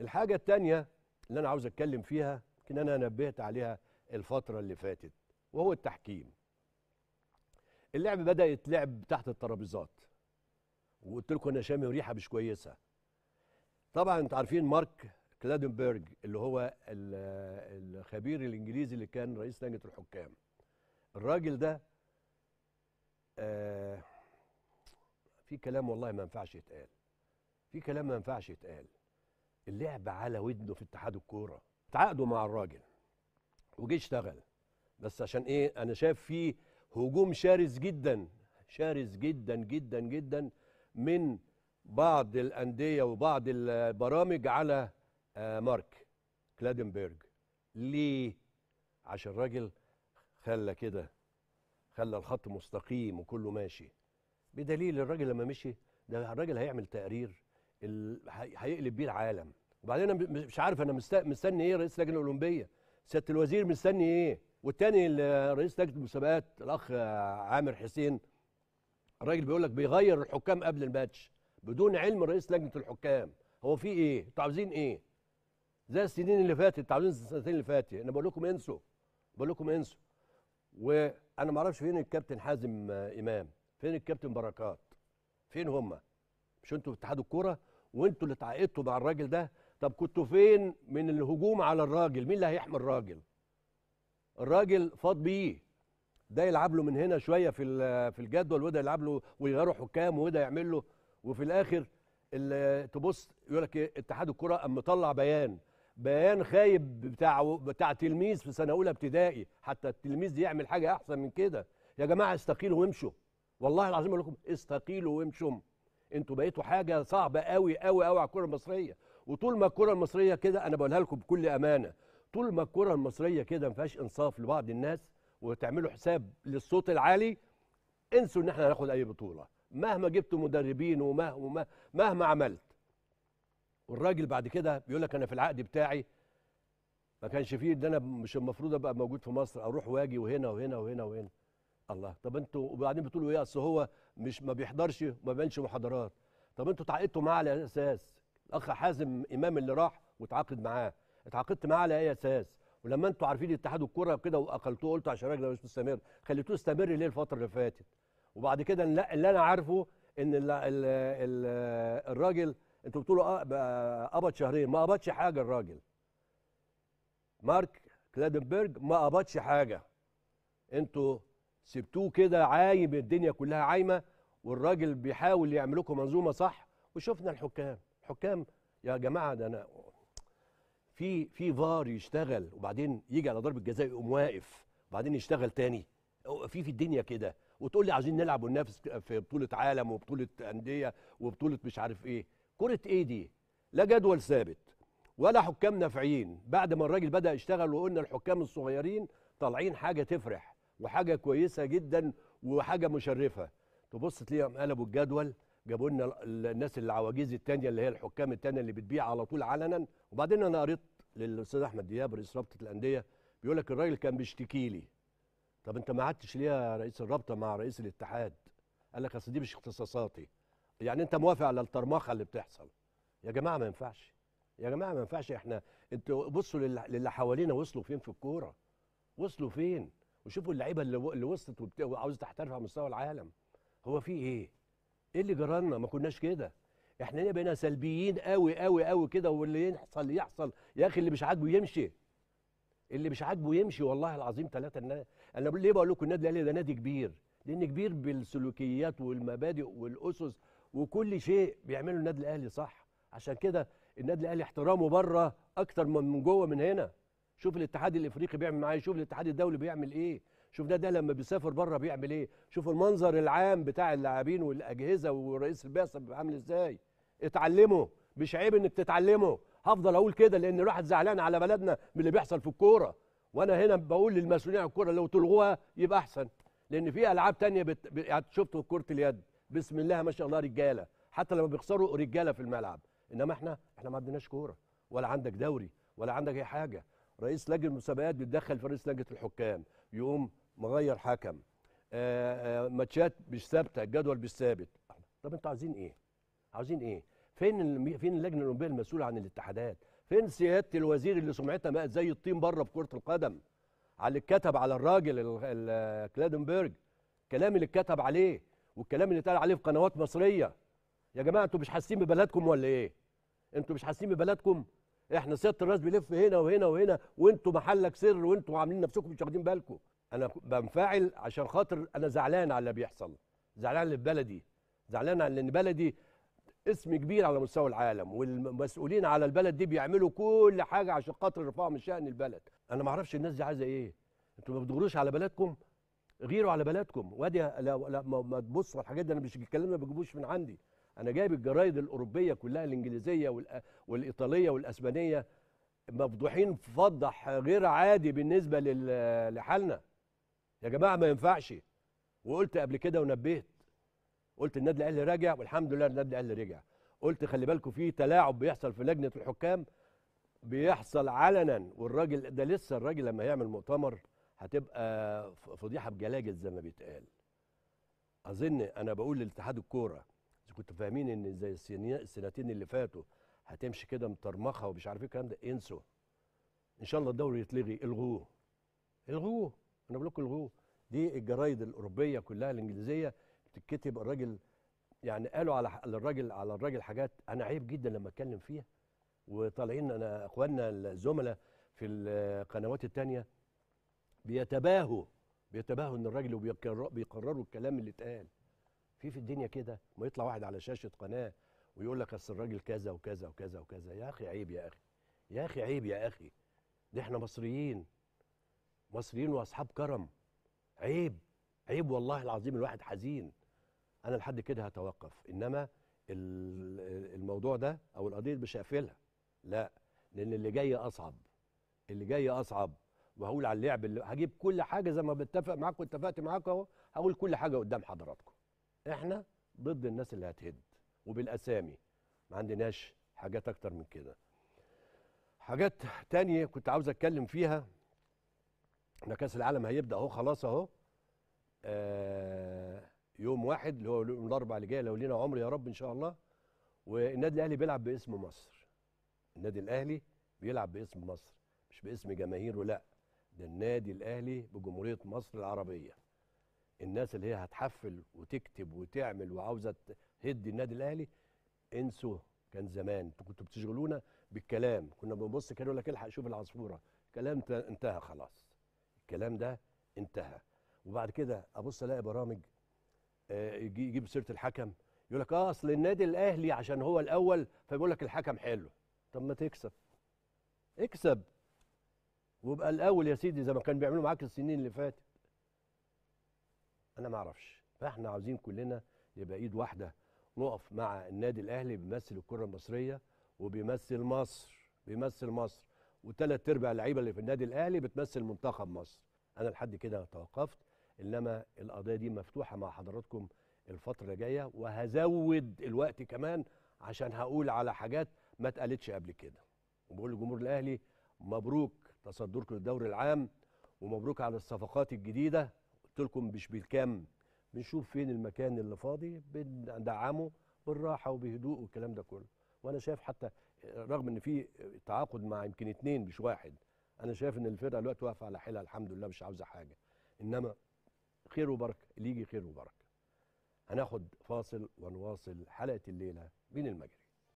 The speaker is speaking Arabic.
الحاجة التانية اللي أنا عاوز أتكلم فيها يمكن أنا نبهت عليها الفترة اللي فاتت وهو التحكيم اللعب بدأ يتلعب تحت الترابيزات وقلت لكم أنا شامي ريحة مش كويسة طبعا أنتوا عارفين مارك كلادنبرج اللي هو الخبير الإنجليزي اللي كان رئيس لجنة الحكام الراجل ده آه في كلام والله ما ينفعش يتقال في كلام ما ينفعش يتقال اللعب على ودنه في اتحاد الكوره تعاقدوا مع الراجل وجه اشتغل بس عشان ايه انا شايف فيه هجوم شرس جدا شرس جدا جدا جدا من بعض الانديه وبعض البرامج على آه، مارك كلادنبرج ليه عشان الراجل خلى كده خلى الخط مستقيم وكله ماشي بدليل الراجل لما مشي ده الراجل هيعمل تقرير هيقلب بيه العالم وبعدين انا مش عارف انا مستني ايه رئيس اللجنه الاولمبيه سياده الوزير مستني ايه والتاني رئيس لجنه المسابقات الاخ عامر حسين الراجل بيقول لك بيغير الحكام قبل الماتش بدون علم رئيس لجنه الحكام هو في ايه انتوا عاوزين ايه زي السنين اللي فاتت انتوا عاوزين السنتين اللي فاتت انا بقول لكم انسوا بقول لكم انسوا وانا ما اعرفش فين الكابتن حازم امام فين الكابتن بركات فين هم مش انتوا في اتحاد الكوره وانتوا اللي اتعاقدتوا مع الراجل ده طب كنتوا فين من الهجوم على الراجل مين اللي هيحمي الراجل الراجل فاض بيه ده يلعب له من هنا شويه في في الجدول وده يلعب له ويغيروا حكام وده يعمل له وفي الاخر اللي تبص يقول لك إيه؟ اتحاد الكره قام مطلع بيان بيان خايب بتاع بتاع تلميذ في سنه اولى ابتدائي حتى التلميذ يعمل حاجه احسن من كده يا جماعه استقيلوا وامشوا والله العظيم اقول لكم استقيلوا وامشوا انتوا بقيتوا حاجه صعبه قوي قوي قوي على الكره المصريه وطول ما الكره المصريه كده انا بقولها لكم بكل امانه طول ما الكره المصريه كده ما فيهاش انصاف لبعض الناس وتعملوا حساب للصوت العالي انسوا ان احنا هناخد اي بطوله مهما جبتوا مدربين ومهما مهما عملت والراجل بعد كده بيقول لك انا في العقد بتاعي ما كانش فيه ان انا مش المفروض ابقى موجود في مصر اروح واجي وهنا وهنا وهنا وهنا الله طب انتوا وبعدين بتقولوا ايه اصل هو مش ما بيحضرش وما بيعملش محاضرات طب انتوا تعاقدتوا معاه على اساس الاخ حازم امام اللي راح واتعاقد معاه اتعاقدت معاه على اي اساس ولما انتوا عارفين اتحاد الكره كده واقلتوه قلتوا عشان الراجل مش مستمر خليتوه يستمر ليه الفتره اللي فاتت وبعد كده اللي انا عارفه ان ال ال الـ الراجل انتوا بتقولوا قبض شهرين ما قبضش حاجه الراجل مارك كلادنبرج ما قبضش حاجه انتوا سبتوه كده عايب الدنيا كلها عايمه والراجل بيحاول يعمل لكم منظومه صح وشفنا الحكام الحكام يا جماعه ده انا في في فار يشتغل وبعدين يجي على ضربه جزاء يقوم واقف وبعدين يشتغل تاني في في الدنيا كده وتقول لي عايزين نلعب وننافس في بطوله عالم وبطوله انديه وبطوله مش عارف ايه كره ايه دي لا جدول ثابت ولا حكام نافعين بعد ما الراجل بدا يشتغل وقلنا الحكام الصغيرين طالعين حاجه تفرح وحاجه كويسه جدا وحاجه مشرفه تبص تلاقيهم قلبوا الجدول جابوا لنا الناس العواجيز التانيه اللي هي الحكام التانيه اللي بتبيع على طول علنا وبعدين انا قريت للاستاذ احمد دياب رئيس رابطه الانديه بيقول لك الراجل كان بيشتكي لي طب انت ما قعدتش ليها رئيس الرابطه مع رئيس الاتحاد قال لك اصل دي مش اختصاصاتي يعني انت موافق على الطرمخه اللي بتحصل يا جماعه ما ينفعش يا جماعه ما ينفعش احنا انتوا بصوا للي حوالينا وصلوا فين في الكوره وصلوا فين وشوفوا اللعيبه اللي, اللي وصلت وعاوزه تحترف على مستوى العالم هو في ايه؟ ايه اللي جرالنا؟ ما كناش كده احنا ليه بقينا سلبيين قوي قوي قوي كده واللي يحصل يحصل يا اخي اللي مش عاجبه يمشي اللي مش عاجبه يمشي والله العظيم ثلاثه النا... انا ليه بقول لكم النادي الاهلي ده نادي كبير لان كبير بالسلوكيات والمبادئ والاسس وكل شيء بيعمله النادي الاهلي صح عشان كده النادي الاهلي احترامه بره اكتر من جوه من هنا شوف الاتحاد الافريقي بيعمل معايا شوف الاتحاد الدولي بيعمل ايه شوف ده ده لما بيسافر بره بيعمل ايه شوف المنظر العام بتاع اللاعبين والاجهزه ورئيس البعثه بيبقى عامل ازاي اتعلموا مش عيب انك تتعلموا هفضل اقول كده لان الواحد زعلان على بلدنا من اللي بيحصل في الكوره وانا هنا بقول للمسؤولين عن الكوره لو تلغوها يبقى احسن لان في العاب تانية بت... يعني شفتوا كره اليد بسم الله ما شاء الله رجاله حتى لما بيخسروا رجاله في الملعب انما احنا احنا ما عندناش كوره ولا عندك دوري ولا عندك اي حاجه رئيس لجنه المسابقات بيتدخل في رئيس لجنه الحكام يقوم مغير حكم آه، آه، ماتشات مش ثابته الجدول مش ثابت طب انتوا عايزين ايه عاوزين ايه فين فين اللجنه الاولمبيه المسؤوله عن الاتحادات فين سياده الوزير اللي سمعتها بقت زي الطين بره في كره القدم على اللي اتكتب على الراجل كلادنبرج الكلام اللي اتكتب عليه والكلام اللي اتقال عليه في قنوات مصريه يا جماعه انتوا مش حاسين ببلدكم ولا ايه انتوا مش حاسين ببلدكم احنا سياده الرئيس بيلف هنا وهنا وهنا وانتوا محلك سر وانتوا عاملين نفسكم مش واخدين بالكم انا بنفعل عشان خاطر انا زعلان على اللي بيحصل زعلان على اللي في بلدي زعلان على ان بلدي اسم كبير على مستوى العالم والمسؤولين على البلد دي بيعملوا كل حاجه عشان خاطر يرفعوا من شان البلد انا ما اعرفش الناس دي عايزه ايه انتوا ما بتدوروش على بلدكم غيروا على بلدكم وادي لا, لا ما تبصوا الحاجات دي انا مش الكلام ده ما بجيبوش من عندي انا جايب الجرايد الاوروبيه كلها الانجليزيه والايطاليه والاسبانيه مفضوحين فضح غير عادي بالنسبه لحالنا يا جماعه ما ينفعش وقلت قبل كده ونبهت قلت النادي الاهلي راجع والحمد لله النادي الاهلي رجع قلت خلي بالكم في تلاعب بيحصل في لجنه الحكام بيحصل علنا والراجل ده لسه الراجل لما يعمل مؤتمر هتبقى فضيحه بجلاجل زي ما بيتقال اظن انا بقول لاتحاد الكوره كنتوا فاهمين ان زي السنتين اللي فاتوا هتمشي كده مطرمخه ومش عارف ايه الكلام ده انسوا ان شاء الله الدوري يتلغي الغوه الغوه انا بقول لكم الغوه دي الجرايد الاوروبيه كلها الانجليزيه بتتكتب الراجل يعني قالوا على الراجل على الراجل حاجات انا عيب جدا لما اتكلم فيها وطالعين انا اخواننا الزملاء في القنوات الثانيه بيتباهوا بيتباهوا ان الراجل وبيقرروا الكلام اللي اتقال في في الدنيا كده ما يطلع واحد على شاشه قناه ويقول لك اصل الراجل كذا وكذا وكذا وكذا يا اخي عيب يا اخي يا اخي عيب يا اخي ده احنا مصريين مصريين واصحاب كرم عيب عيب والله العظيم الواحد حزين انا لحد كده هتوقف انما الموضوع ده او القضيه مش هقفلها لا لان اللي جاي اصعب اللي جاي اصعب وهقول على اللعب اللي هجيب كل حاجه زي ما بتفق معاكم واتفقت معاكم اهو هقول كل حاجه قدام حضراتكم احنا ضد الناس اللي هتهد وبالاسامي ما عندناش حاجات اكتر من كده حاجات تانية كنت عاوز اتكلم فيها ان كاس العالم هيبدا اهو خلاص اهو آه، يوم واحد اللي هو يوم الاربعاء اللي جاي لو لينا عمر يا رب ان شاء الله والنادي الاهلي بيلعب باسم مصر النادي الاهلي بيلعب باسم مصر مش باسم جماهيره لا ده النادي الاهلي بجمهوريه مصر العربيه الناس اللي هي هتحفل وتكتب وتعمل وعاوزه تهد النادي الاهلي انسوا كان زمان انتوا كنتوا بتشغلونا بالكلام كنا بنبص كان يقول لك الحق شوف العصفوره كلام انتهى خلاص الكلام ده انتهى وبعد كده ابص الاقي برامج آه، يجيب سيره الحكم يقول لك اه اصل النادي الاهلي عشان هو الاول فبيقول لك الحكم حلو طب ما تكسب اكسب وابقى الاول يا سيدي زي ما كان بيعملوا معاك السنين اللي فاتت انا ما اعرفش فاحنا عاوزين كلنا يبقى ايد واحده نقف مع النادي الاهلي بيمثل الكره المصريه وبيمثل مصر بيمثل مصر وثلاث ارباع اللعيبه اللي في النادي الاهلي بتمثل منتخب مصر انا لحد كده توقفت انما القضيه دي مفتوحه مع حضراتكم الفتره الجايه وهزود الوقت كمان عشان هقول على حاجات ما اتقالتش قبل كده وبقول لجمهور الاهلي مبروك تصدركم للدوري العام ومبروك على الصفقات الجديده قلت لكم مش بالكم بنشوف فين المكان اللي فاضي بندعمه بالراحه وبهدوء والكلام ده كله وانا شايف حتى رغم ان في تعاقد مع يمكن اتنين مش واحد انا شايف ان الفرقه دلوقتي واقفه على حيلها الحمد لله مش عاوزه حاجه انما خير وبركه اللي يجي خير وبركه هناخد فاصل ونواصل حلقه الليله من المجري